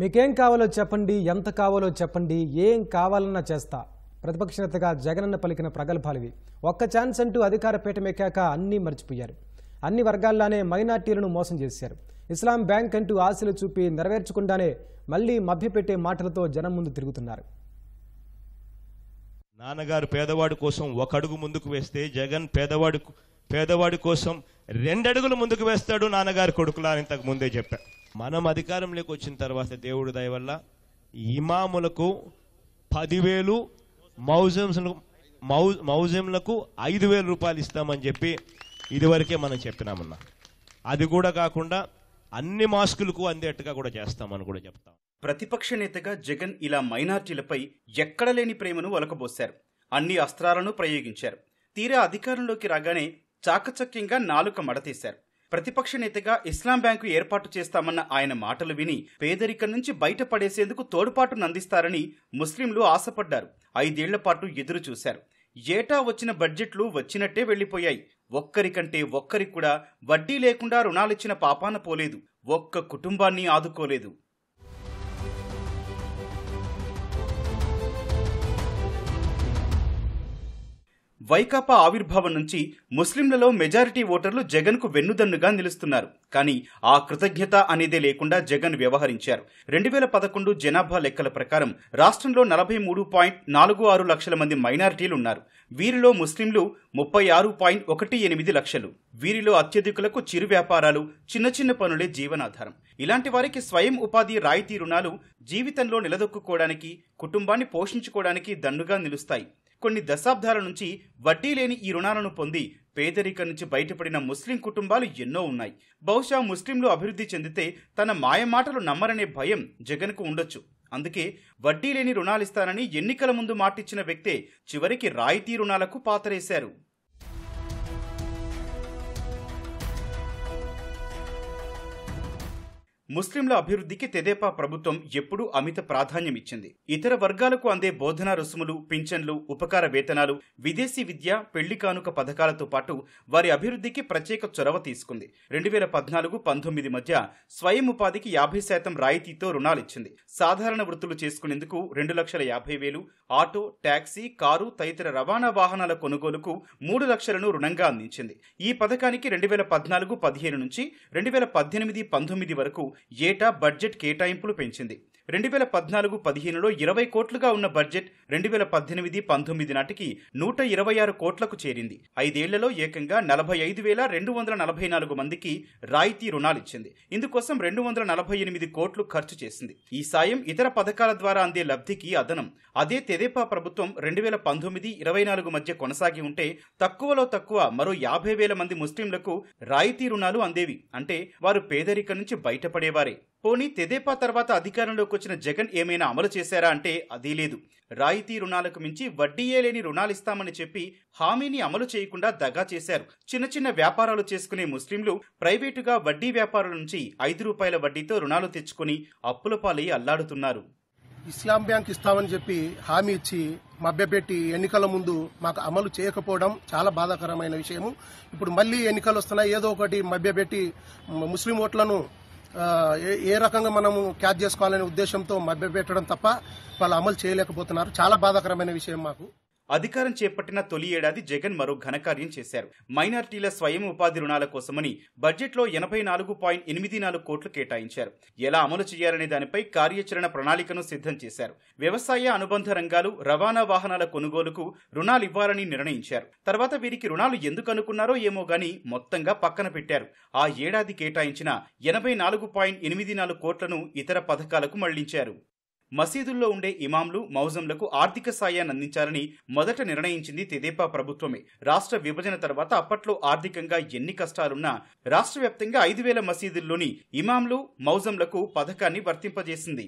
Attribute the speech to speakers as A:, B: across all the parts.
A: మీకేం కావాలో చెప్పండి ఎంత కావాలో చెప్పండి ఏం కావాలన్నా చేస్తా ప్రతిపక్ష నేతగా జగనన్న పలికిన ఇవి ఒక్క ఛాన్స్ అంటూ అధికార పీఠమెక్కాక అన్నీ మర్చిపోయారు అన్ని వర్గాల్లోనే మైనార్టీలను మోసం చేశారు ఇస్లాం బ్యాంక్ అంటూ ఆశలు చూపి నెరవేర్చకుండానే మళ్లీ మభ్యపెట్టే మాటలతో జనం ముందు తిరుగుతున్నారు నాన్నగారు పేదవాడి కోసం ఒక అడుగు ముందుకు వేస్తే జగన్ పేదవాడి పేదవాడి కోసం రెండడుగులు ముందుకు వేస్తాడు నాన్నగారి కొడుకులా అని ఇంతకు ముందే చెప్పా మనం అధికారంలోకి వచ్చిన తర్వాత దేవుడు దయ వల్ల ఇమాములకు పదివేలు మౌజమ్స్ మౌ మౌజంలకు ఐదు వేల రూపాయలు ఇస్తామని చెప్పి ఇదివరకే మనం చెప్పినామన్నా అది కూడా కాకుండా అన్ని మాస్కులకు అందేట్టుగా కూడా చేస్తామని కూడా చెప్తాం ప్రతిపక్ష నేతగా జగన్ ఇలా మైనార్టీలపై ఎక్కడలేని ప్రేమను వలకబోశారు అన్ని అస్త్రాలను ప్రయోగించారు తీరా అధికారంలోకి రాగానే చాకచక్యంగా నాలుక మడతీశారు ప్రతిపక్ష నేతగా ఇస్లాం బ్యాంకు ఏర్పాటు చేస్తామన్న ఆయన మాటలు విని పేదరికం నుంచి బయటపడేసేందుకు తోడ్పాటునందిస్తారని ముస్లింలు ఆశపడ్డారు ఐదేళ్ల పాటు ఎదురు చూశారు ఏటా వచ్చిన బడ్జెట్లు వచ్చినట్టే వెళ్లిపోయాయి ఒక్కరికంటే ఒక్కరి కూడా వడ్డీ లేకుండా రుణాలిచ్చిన పాపాన పోలేదు ఒక్క కుటుంబాన్ని ఆదుకోలేదు వైకాపా ఆవిర్భావం నుంచి ముస్లింలలో మెజారిటీ ఓటర్లు జగన్కు వెన్నుదన్నుగా నిలుస్తున్నారు కానీ ఆ కృతజ్ఞత అనేదే లేకుండా జగన్ వ్యవహరించారు రెండు వేల పదకొండు జనాభా లెక్కల ప్రకారం రాష్ట్రంలో నలభై మూడు పాయింట్ నాలుగు ఆరు లక్షల మంది మైనారిటీలు ఉన్నారు వీరిలో ముస్లింలు ముప్పై ఆరు పాయింట్ ఒకటి ఎనిమిది లక్షలు వీరిలో అత్యధికులకు చిరు వ్యాపారాలు చిన్న చిన్న పనులే జీవనాధారం ఇలాంటి వారికి స్వయం ఉపాధి రాయితీ రుణాలు జీవితంలో నిలదొక్కుకోవడానికి కుటుంబాన్ని పోషించుకోవడానికి దన్నుగా నిలుస్తాయి కొన్ని దశాబ్దాల నుంచి వడ్డీ లేని ఈ రుణాలను పొంది పేదరికం నుంచి బయటపడిన ముస్లిం కుటుంబాలు ఎన్నో ఉన్నాయి బహుశా ముస్లింలు అభివృద్ధి చెందితే తన మాయమాటలు నమ్మరనే భయం జగన్కు ఉండొచ్చు అందుకే వడ్డీ లేని రుణాలిస్తానని ఎన్నికల ముందు మాటిచ్చిన వ్యక్తే చివరికి రాయితీ రుణాలకు పాతరేశారు ముస్లింల అభివృద్ధికి తెదేపా ప్రభుత్వం ఎప్పుడూ అమిత ప్రాధాన్యం ఇచ్చింది ఇతర వర్గాలకు అందే బోధనా రుసుములు పింఛన్లు ఉపకార వేతనాలు విదేశీ విద్య పెళ్లి కానుక పథకాలతో పాటు వారి అభివృద్ధికి ప్రత్యేక చొరవ తీసుకుంది రెండు వేల పద్నాలుగు పంతొమ్మిది మధ్య స్వయం ఉపాధికి యాభై శాతం రాయితీతో రుణాలిచ్చింది సాధారణ వృత్తులు చేసుకునేందుకు రెండు లక్షల యాభై వేలు ఆటో ట్యాక్సీ కారు తదితర రవాణా వాహనాల కొనుగోలుకు మూడు లక్షలను రుణంగా అందించింది ఈ పథకానికి రెండు వేల పద్నాలుగు పదిహేను నుంచి రెండు వేల పద్దెనిమిది పంతొమ్మిది వరకు ఏటా బడ్జెట్ కేటాయింపులు పెంచింది రెండు వేల పద్నాలుగు పదిహేనులో ఇరవై కోట్లుగా ఉన్న బడ్జెట్ రెండు వేల పద్దెనిమిది పంతొమ్మిది నాటికి నూట ఇరవై ఆరు కోట్లకు చేరింది ఐదేళ్లలో ఏకంగా నలభై ఐదు వేల రెండు వందల నలభై నాలుగు మందికి రాయితీ రుణాలిచ్చింది ఇందుకోసం రెండు వందల నలభై ఎనిమిది కోట్లు ఖర్చు చేసింది ఈ సాయం ఇతర పథకాల ద్వారా అందే లబ్ధికి అదనం అదే తెదేపా ప్రభుత్వం రెండు వేల పంతొమ్మిది ఇరవై నాలుగు మధ్య కొనసాగి ఉంటే తక్కువలో తక్కువ మరో యాభై వేల మంది ముస్లింలకు రాయితీ రుణాలు అందేవి అంటే వారు పేదరికం నుంచి బయటపడేవారే పోనీ తెదేపా తర్వాత అధికారంలోకి వచ్చిన జగన్ ఏమైనా అమలు చేశారా అంటే అదీ లేదు రాయితీ రుణాలకు మించి వడ్డీయే లేని రుణాలిస్తామని చెప్పి హామీని అమలు చేయకుండా దగా చేశారు చిన్న చిన్న వ్యాపారాలు చేసుకునే ముస్లింలు ప్రైవేటుగా వడ్డీ వ్యాపారుల నుంచి ఐదు రూపాయల వడ్డీతో రుణాలు తెచ్చుకుని అప్పుల పాలై అల్లాడుతున్నారు ఇస్లాం బ్యాంక్ ఇస్తామని చెప్పి హామీ ఇచ్చి మభ్యపెట్టి ఎన్నికల ముందు మాకు అమలు చేయకపోవడం చాలా బాధాకరమైన విషయము ఇప్పుడు మళ్ళీ ఎన్నికలు వస్తున్నాయి ఏదో ఒకటి మభ్యపెట్టి ముస్లిం ఓట్లను ఏ రకంగా మనము క్యాచ్ చేసుకోవాలనే ఉద్దేశంతో మభ్యపెట్టడం తప్ప వాళ్ళు అమలు చేయలేకపోతున్నారు చాలా బాధాకరమైన విషయం మాకు అధికారం చేపట్టిన తొలి ఏడాది జగన్ మరో ఘనకార్యం చేశారు మైనార్టీల స్వయం ఉపాధి రుణాల కోసమని బడ్జెట్లో ఎనభై నాలుగు పాయింట్ ఎనిమిది నాలుగు కోట్లు కేటాయించారు ఎలా అమలు చేయాలనే దానిపై కార్యాచరణ ప్రణాళికను సిద్ధం చేశారు వ్యవసాయ అనుబంధ రంగాలు రవాణా వాహనాల కొనుగోలుకు రుణాలు ఇవ్వాలని నిర్ణయించారు తర్వాత వీరికి రుణాలు ఎందుకు అనుకున్నారో ఏమో గాని మొత్తంగా పక్కన పెట్టారు ఆ ఏడాది కేటాయించిన ఎనభై నాలుగు పాయింట్ ఎనిమిది నాలుగు కోట్లను ఇతర పథకాలకు మళ్లించారు మసీదుల్లో ఉండే ఇమాంలు మౌజంలకు ఆర్థిక సాయాన్ని అందించాలని మొదట నిర్ణయించింది తెదేపా ప్రభుత్వమే రాష్ట్ర విభజన తర్వాత అప్పట్లో ఆర్థికంగా ఎన్ని కష్టాలున్నా రాష్ట్ర వ్యాప్తంగా ఐదు వేల మసీదుల్లోని ఇమాంలు మౌజంలకు పథకాన్ని వర్తింపజేసింది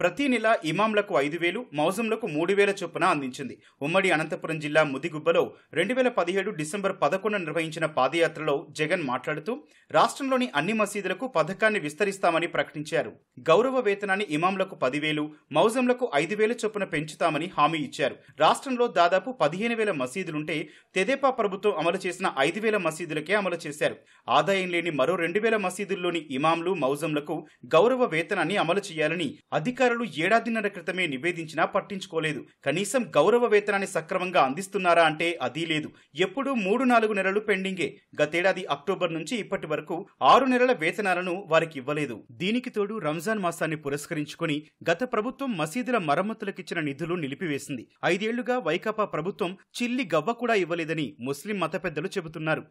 A: ప్రతి నెల ఇమాంలకు ఐదు వేలు మౌజంలకు మూడు వేల చొప్పున అందించింది ఉమ్మడి అనంతపురం జిల్లా ముదిగుబ్బలో రెండు వేల పదిహేడు డిసెంబర్ పదకొండు నిర్వహించిన పాదయాత్రలో జగన్ మాట్లాడుతూ రాష్ట్రంలోని అన్ని మసీదులకు పథకాన్ని విస్తరిస్తామని ప్రకటించారు గౌరవ వేతనాన్ని ఇమాంలకు పదివేలు మౌజంలకు ఐదు వేల చొప్పున పెంచుతామని హామీ ఇచ్చారు రాష్ట్రంలో దాదాపు పదిహేను వేల మసీదులుంటే తెదేపా ప్రభుత్వం అమలు చేసిన ఐదు వేల మసీదులకే అమలు చేశారు ఆదాయం లేని మరో రెండు వేల మసీదుల్లోని ఇమాంలు మౌజంలకు గౌరవ వేతనాన్ని అమలు చేయాలని అధికారులు అధికారులు ఏడాదిన్నర క్రితమే నివేదించినా పట్టించుకోలేదు కనీసం గౌరవ వేతనాన్ని సక్రమంగా అందిస్తున్నారా అంటే అదీ లేదు ఎప్పుడూ మూడు నాలుగు నెలలు పెండింగే గతేడాది అక్టోబర్ నుంచి ఇప్పటి వరకు ఆరు నెలల వేతనాలను వారికి ఇవ్వలేదు దీనికి తోడు రంజాన్ మాసాన్ని పురస్కరించుకుని గత ప్రభుత్వం మసీదుల మరమ్మతులకిచ్చిన నిధులు నిలిపివేసింది ఐదేళ్లుగా వైకాపా ప్రభుత్వం చిల్లి గవ్వ కూడా ఇవ్వలేదని ముస్లిం మత పెద్దలు చెబుతున్నారు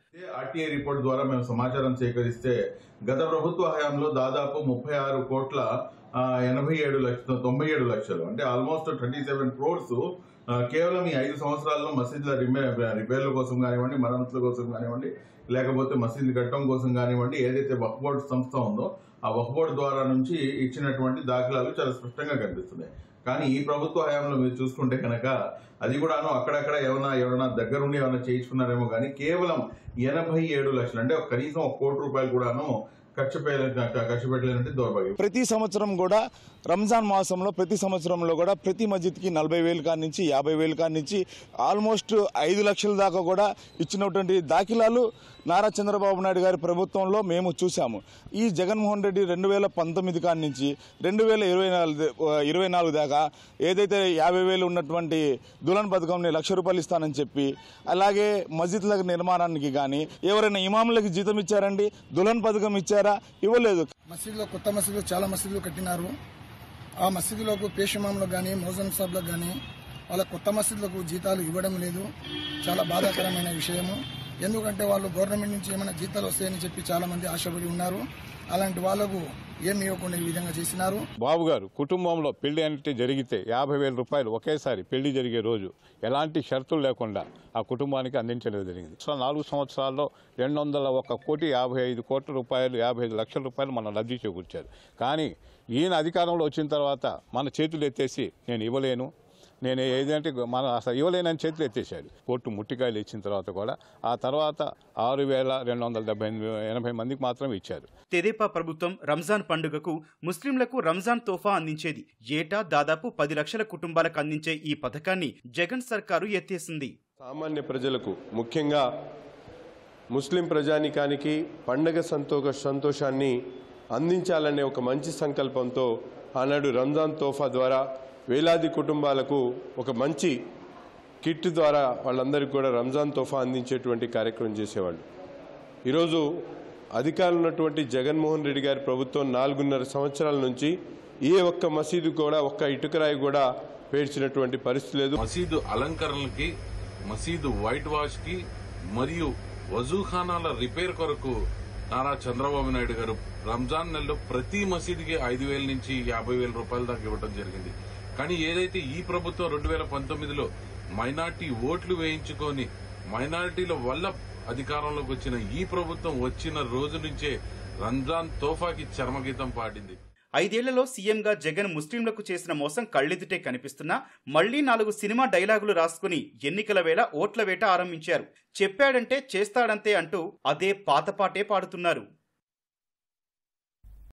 A: సమాచారం సేకరిస్తే గత ప్రభుత్వ హయాంలో దాదాపు ముప్పై ఆరు కోట్ల ఎనభై ఏడు లక్ష తొంభై ఏడు లక్షలు అంటే ఆల్మోస్ట్ ట్వంటీ సెవెన్ క్రోర్స్ కేవలం ఈ ఐదు సంవత్సరాల్లో మసీదుల రిపేర్ రిపేర్ల కోసం కానివ్వండి మరమ్మతుల కోసం కానివ్వండి లేకపోతే మసీదు కట్టడం కోసం కానివ్వండి ఏదైతే వక్ బోర్డు సంస్థ ఉందో ఆ వక్ బోర్డు ద్వారా నుంచి ఇచ్చినటువంటి దాఖలాలు చాలా స్పష్టంగా కనిపిస్తున్నాయి కానీ ఈ ప్రభుత్వ హయాంలో మీరు చూసుకుంటే కనుక అది కూడాను అక్కడక్కడ ఏమైనా ఎవరైనా దగ్గరుండి ఏమైనా చేయించుకున్నారేమో కానీ కేవలం ఎనభై ఏడు లక్షలు అంటే కనీసం ఒక కోటి రూపాయలు కూడాను ఖర్చు ఖర్చు దౌర్భాగ్యం ప్రతి సంవత్సరం కూడా రంజాన్ మాసంలో ప్రతి సంవత్సరంలో కూడా ప్రతి మస్జిద్కి నలభై వేలు కాడి నుంచి యాభై వేలు కాడి నుంచి ఆల్మోస్ట్ ఐదు లక్షల దాకా కూడా ఇచ్చినటువంటి దాఖిలాలు నారా చంద్రబాబు నాయుడు గారి ప్రభుత్వంలో మేము చూసాము ఈ జగన్మోహన్ రెడ్డి రెండు వేల పంతొమ్మిది కాడి నుంచి రెండు వేల ఇరవై నాలుగు ఇరవై నాలుగు దాకా ఏదైతే యాభై వేలు ఉన్నటువంటి దులన్ పథకంని లక్ష రూపాయలు ఇస్తానని చెప్పి అలాగే మస్జిద్ల నిర్మాణానికి కానీ ఎవరైనా ఇమాములకి జీతం ఇచ్చారండి దులన్ పథకం ఇచ్చారా ఇవ్వలేదు మసీదులో కొత్త మసీదులు చాలా మసీదులు కట్టినారు ఆ మసీదులకు పేషమాంలకు కానీ మోజన్ సాబ్లకు కానీ వాళ్ళ కొత్త మసీదులకు జీతాలు ఇవ్వడం లేదు చాలా బాధాకరమైన విషయము ఎందుకంటే వాళ్ళు గవర్నమెంట్ నుంచి ఏమైనా జీతాలు వస్తాయని చెప్పి చాలామంది ఆశపడి ఉన్నారు అలాంటి వాళ్ళకు ఏమి ఇవ్వకుండా ఈ విధంగా చేసినారు బాబు గారు కుటుంబంలో పెళ్లి అన్నిటి జరిగితే యాభై వేల రూపాయలు ఒకేసారి పెళ్లి జరిగే రోజు ఎలాంటి షరతులు లేకుండా ఆ కుటుంబానికి అందించడం జరిగింది సో నాలుగు సంవత్సరాల్లో రెండు వందల ఒక కోటి యాభై ఐదు కోట్ల రూపాయలు యాభై ఐదు లక్షల రూపాయలు మనం లబ్ధి చేకూర్చారు కానీ ఈయన అధికారంలో వచ్చిన తర్వాత మన చేతులు ఎత్తేసి నేను ఇవ్వలేను నేను ఏదంటే మన అసలు ఇవ్వలేనని చేతులు ఎత్తేసాడు కోర్టు ముట్టికాయలు ఇచ్చిన తర్వాత కూడా ఆ తర్వాత ఆరు వేల రెండు వందల డెబ్బై ఎనభై మందికి మాత్రం ఇచ్చారు తెదేపా ప్రభుత్వం రంజాన్ పండుగకు ముస్లింలకు రంజాన్ తోఫా అందించేది ఏటా దాదాపు పది లక్షల కుటుంబాలకు అందించే ఈ పథకాన్ని జగన్ సర్కారు ఎత్తేసింది సామాన్య ప్రజలకు ముఖ్యంగా ముస్లిం ప్రజానికానికి పండగ సంతోష సంతోషాన్ని అందించాలనే ఒక మంచి సంకల్పంతో ఆనాడు రంజాన్ తోఫా ద్వారా వేలాది కుటుంబాలకు ఒక మంచి కిట్ ద్వారా వాళ్ళందరికీ కూడా రంజాన్ తోఫా అందించేటువంటి కార్యక్రమం చేసేవాళ్ళు ఈరోజు అధికారులు ఉన్నటువంటి జగన్మోహన్ రెడ్డి గారి ప్రభుత్వం నాలుగున్నర సంవత్సరాల నుంచి ఏ ఒక్క మసీదు కూడా ఒక్క ఇటుకరాయి కూడా పేర్చినటువంటి పరిస్థితి లేదు మసీదు అలంకరణలకి మసీదు వైట్ వాష్ కి మరియు వజూఖానాల రిపేర్ కొరకు నారా చంద్రబాబు నాయుడు గారు రంజాన్ నెలలో ప్రతి మసీదుకి ఐదు వేల నుంచి యాభై వేల రూపాయల దాకా ఇవ్వడం జరిగింది కానీ ఏదైతే ఈ ప్రభుత్వం రెండు వేల పంతొమ్మిదిలో మైనార్టీ ఓట్లు వేయించుకొని మైనార్టీల వల్ల అధికారంలోకి వచ్చిన ఈ ప్రభుత్వం వచ్చిన రోజు నుంచే రంజాన్ తోఫాకి చర్మగీతం పాడింది ఐదేళ్లలో సీఎంగా జగన్ ముస్లింలకు చేసిన మోసం కళ్ళెదుటే కనిపిస్తున్నా మళ్లీ నాలుగు సినిమా డైలాగులు రాసుకుని ఎన్నికల వేళ ఓట్ల వేట ఆరంభించారు చెప్పాడంటే చేస్తాడంతే అంటూ అదే పాతపాటే పాడుతున్నారు